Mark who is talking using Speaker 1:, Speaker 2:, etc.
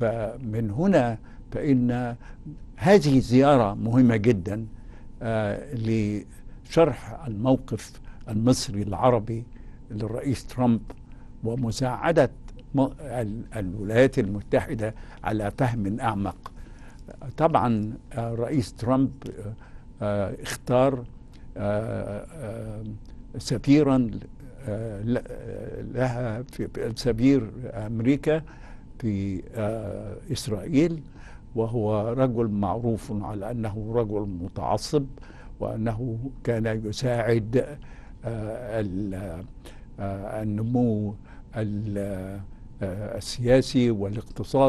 Speaker 1: فمن هنا فإن هذه زيارة مهمة جدا آه، لشرح الموقف المصري العربي للرئيس ترامب ومساعدة الولايات المتحدة على فهم أعمق طبعا الرئيس آه، ترامب آه، اختار سفيرا لها في سفير أمريكا في آه، إسرائيل وهو رجل معروف على أنه رجل متعصب وأنه كان يساعد آه، آه، النمو السياسي والاقتصادي